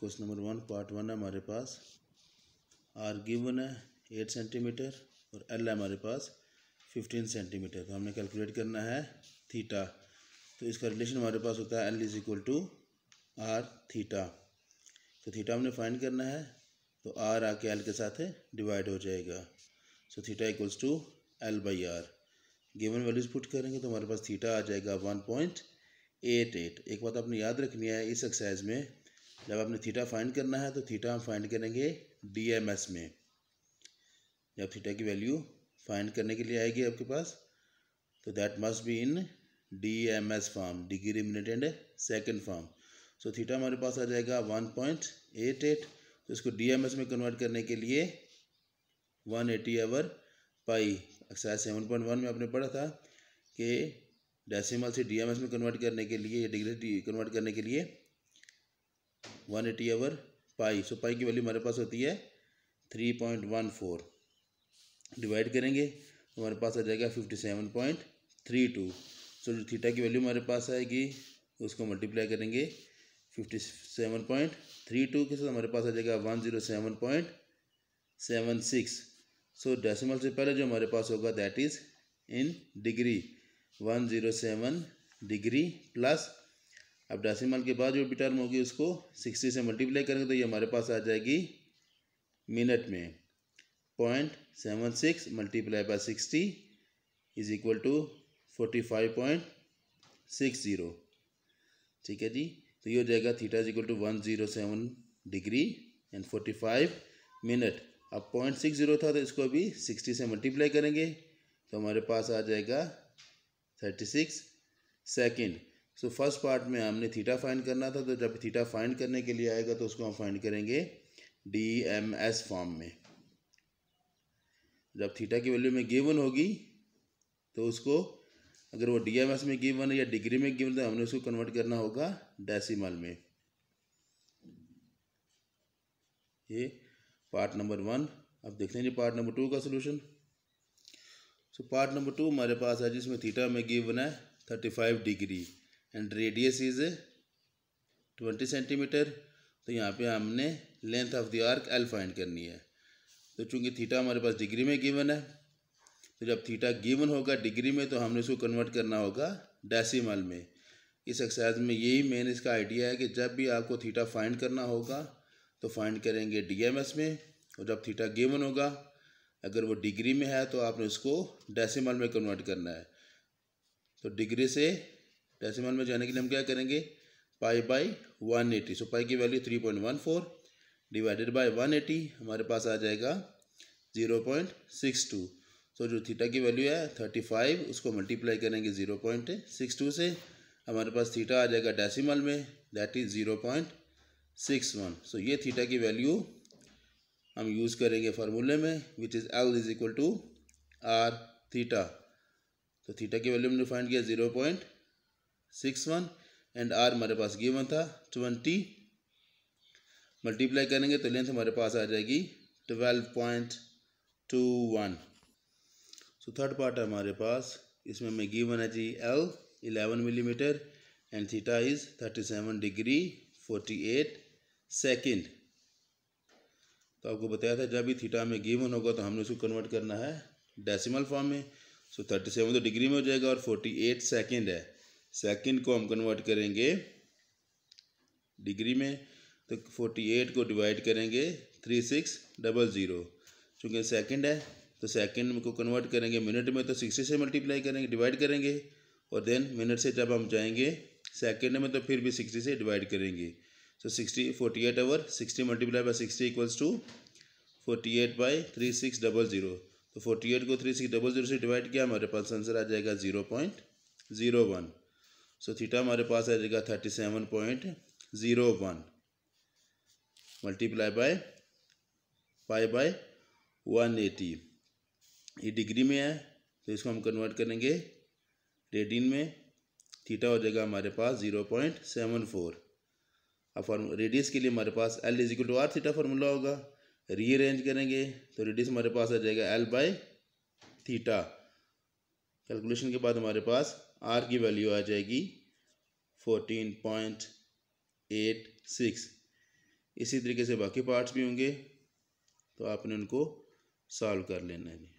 question number one part one है हमारे पास आर गिवन है एट सेंटीमीटर और एल है हमारे पास फिफ्टीन सेंटीमीटर तो हमने कैलकुलेट करना है थीटा तो इसका रिलेशन हमारे पास होता है L is equal to R theta तो थीटा हमने फाइंड करना है तो आर आके एल के साथ डिवाइड हो जाएगा so theta equals to L by R given values put करेंगे तो हमारे पास थीटा आ जाएगा वन पॉइंट एट एट एक बात आपने याद रखनी है इस एक्सरसाइज में जब आपने थीटा फाइंड करना है तो थीटा हम फाइंड करेंगे डी एम एस में जब थीटा की वैल्यू फाइंड करने के लिए आएगी आपके पास तो that must be in D M S form degree minute and second form so theta हमारे पास आ जाएगा वन पॉइंट एट एट तो इसको डी एम एस में कन्वर्ट करने के लिए one eighty over pi exercise seven point one में आपने पढ़ा था कि डेसिमल से डी एम एस में कन्वर्ट करने के लिए या डिग्री कन्वर्ट करने के लिए one eighty over pi so pi की वैल्यू हमारे पास होती है three point one four divide करेंगे तो हमारे पास आ जाएगा fifty seven point three two so जो थीटा की वैल्यू हमारे पास आएगी उसको मल्टीप्लाई करेंगे fifty seven point three two के साथ हमारे पास आ जाएगा one zero seven point seven six so decimal से पहले जो हमारे पास होगा that is in degree one zero seven degree plus अब डेसिमल के बाद जो भी टर्म होगी उसको सिक्सटी से मल्टीप्लाई करेंगे तो ये हमारे पास आ जाएगी मिनट में point seven six multiply by sixty is equal to forty five point six zero ठीक है जी तो ये हो जाएगा theta is equal to one zero seven degree and forty five minute अब पॉइंट सिक्स ज़ीरो था तो इसको अभी सिक्सटी से मल्टीप्लाई करेंगे तो हमारे पास आ जाएगा thirty six second so first part में हमने थीटा फाइंड करना था तो जब थीटा फाइंड करने के लिए आएगा तो उसको हम फाइंड करेंगे डी एम एस फॉर्म में जब थीटा की वैल्यू में गिवन होगी तो उसको अगर वो डी एम एस में गिवन या डिग्री में गिवन तो हमने उसको कन्वर्ट करना होगा डेसिमल में ये पार्ट नंबर वन अब देखते हैं जी पार्ट नंबर टू का solution so part number two हमारे पास है जिसमें थीटा में गिवन है thirty five degree and radius is twenty centimetre तो यहाँ पे हमने length of the arc L find करनी है तो चूंकि थीटा हमारे पास डिग्री में गिवन है तो जब थीटा गिवन होगा डिग्री में तो हमने इसको कन्वर्ट करना होगा डेसिमल में इस एक्सरसाइज में यही मेन इसका आइडिया है कि जब भी आपको थीटा फाइंड करना होगा तो फाइंड करेंगे डीएमएस में और जब थीटा गिवन होगा अगर वो डिग्री में है तो आपने उसको डेसिमल में कन्वर्ट करना है तो डिग्री से डेसिमल में जाने के लिए हम क्या करेंगे pi by one eighty so pi की value three point one four divided by one eighty हमारे पास आ जाएगा zero point six two so जो थीटा की वैल्यू है थर्टी फाइव उसको मल्टीप्लाई करेंगे ज़ीरो पॉइंट सिक्स टू से हमारे पास थीटा आ जाएगा डेसिमल में that is zero point six one so ये थीटा की वैल्यू हम यूज़ करेंगे फार्मूले में which is L is equal to R theta तो थीटा की वैल्यू हमने फाइंड किया zero point six one and R हमारे पास गिवन था ट्वेंटी मल्टीप्लाई करेंगे तो लेंथ हमारे पास आ जाएगी twelve point two one so third part है हमारे पास इसमें हमें गिवन है जी L eleven millimetre and theta is thirty seven degree forty eight second तो आपको बताया था जब भी थीटा में गिवन होगा तो हमने उसको कन्वर्ट करना है डेसिमल फॉर्म में सो थर्टी सेवन तो डिग्री में हो जाएगा और फोर्टी एट सेकेंड है सेकंड को हम कन्वर्ट करेंगे डिग्री में तो फोर्टी एट को डिवाइड करेंगे थ्री सिक्स डबल ज़ीरो चूँकि सेकेंड है तो सेकेंड को कन्वर्ट करेंगे मिनट में तो सिक्सटी से मल्टीप्लाई करेंगे डिवाइड करेंगे और देन मिनट से जब हम जाएंगे सेकेंड में तो फिर भी सिक्सटी से डिवाइड करेंगे so sixty forty eight over sixty multiply by sixty equals to forty eight by three six double zero तो फोर्टी एट को थ्री सिक्स डबल ज़ीरो से डिवाइड किया हमारे पास आंसर आ जाएगा zero point zero one so theta हमारे पास आ जाएगा thirty seven point zero one multiply by pi by one eighty ये डिग्री में है तो इसको हम कन्वर्ट करेंगे रेडिन में थीटा हो जाएगा हमारे पास ज़ीरो पॉइंट सेवन फोर अब फॉर्म रेडियस के लिए हमारे पास L is equal to R theta formula होगा रीअरेंज करेंगे तो रेडियस हमारे पास आ जाएगा एल बाय थीटा कैलकुलेशन के बाद हमारे पास आर की वैल्यू आ जाएगी फोर्टीन पॉइंट एट सिक्स इसी तरीके से बाकी पार्ट्स भी होंगे तो आपने उनको सॉल्व कर लेना है